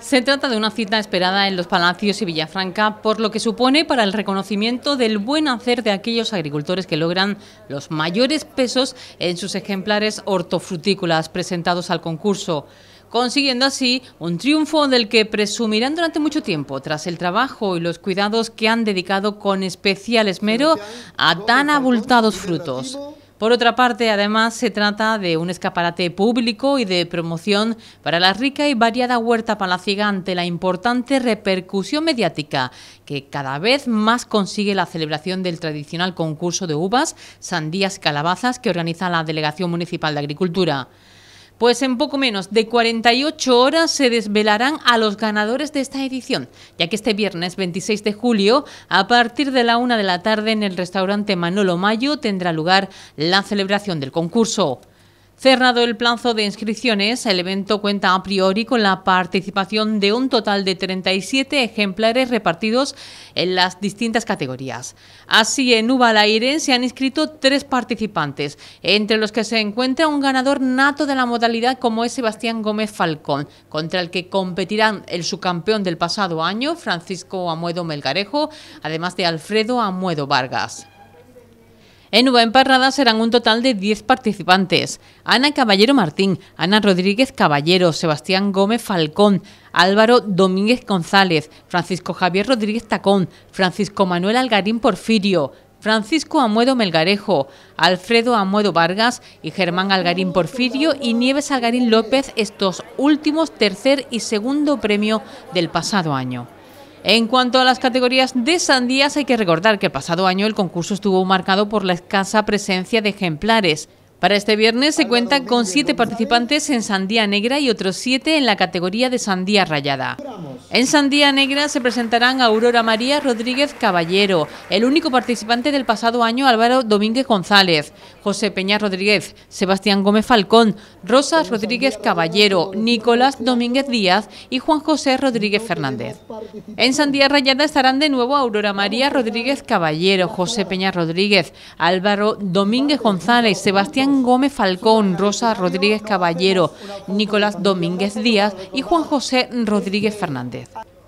Se trata de una cita esperada en los Palacios y Villafranca por lo que supone para el reconocimiento del buen hacer de aquellos agricultores que logran los mayores pesos en sus ejemplares hortofrutícolas presentados al concurso consiguiendo así un triunfo del que presumirán durante mucho tiempo, tras el trabajo y los cuidados que han dedicado con especial esmero a tan abultados frutos. Por otra parte, además, se trata de un escaparate público y de promoción para la rica y variada huerta palaciega ante la importante repercusión mediática que cada vez más consigue la celebración del tradicional concurso de uvas, sandías y calabazas que organiza la Delegación Municipal de Agricultura. Pues en poco menos de 48 horas se desvelarán a los ganadores de esta edición, ya que este viernes 26 de julio, a partir de la una de la tarde en el restaurante Manolo Mayo, tendrá lugar la celebración del concurso. Cerrado el plazo de inscripciones, el evento cuenta a priori con la participación de un total de 37 ejemplares repartidos en las distintas categorías. Así, en Uva se han inscrito tres participantes, entre los que se encuentra un ganador nato de la modalidad como es Sebastián Gómez Falcón, contra el que competirán el subcampeón del pasado año, Francisco Amuedo Melgarejo, además de Alfredo Amuedo Vargas. En Nueva Emparrada serán un total de 10 participantes. Ana Caballero Martín, Ana Rodríguez Caballero, Sebastián Gómez Falcón, Álvaro Domínguez González, Francisco Javier Rodríguez Tacón, Francisco Manuel Algarín Porfirio, Francisco Amuedo Melgarejo, Alfredo Amuedo Vargas y Germán Algarín Porfirio y Nieves Algarín López, estos últimos tercer y segundo premio del pasado año. En cuanto a las categorías de sandías, hay que recordar que el pasado año el concurso estuvo marcado por la escasa presencia de ejemplares. Para este viernes se cuentan con siete participantes en sandía negra y otros siete en la categoría de sandía rayada. En Sandía Negra se presentarán Aurora María Rodríguez Caballero, el único participante del pasado año Álvaro Domínguez González, José Peña Rodríguez, Sebastián Gómez Falcón, Rosa Rodríguez Caballero, Nicolás Domínguez Díaz y Juan José Rodríguez Fernández. En Sandía Rayada estarán de nuevo Aurora María Rodríguez Caballero, José Peña Rodríguez, Álvaro Domínguez González, Sebastián Gómez Falcón, Rosa Rodríguez Caballero, Nicolás Domínguez Díaz y Juan José Rodríguez Fernández.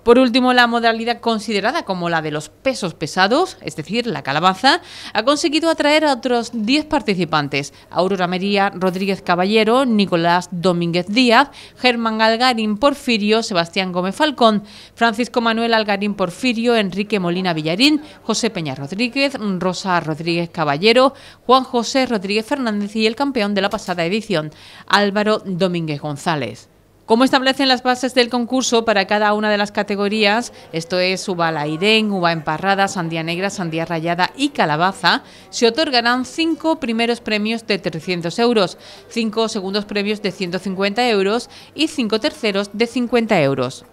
Por último, la modalidad considerada como la de los pesos pesados, es decir, la calabaza, ha conseguido atraer a otros 10 participantes. Aurora María Rodríguez Caballero, Nicolás Domínguez Díaz, Germán Algarín Porfirio, Sebastián Gómez Falcón, Francisco Manuel Algarín Porfirio, Enrique Molina Villarín, José Peña Rodríguez, Rosa Rodríguez Caballero, Juan José Rodríguez Fernández y el campeón de la pasada edición, Álvaro Domínguez González. Como establecen las bases del concurso para cada una de las categorías? Esto es uva lairén, uva emparrada, sandía negra, sandía rayada y calabaza. Se otorgarán cinco primeros premios de 300 euros, cinco segundos premios de 150 euros y cinco terceros de 50 euros.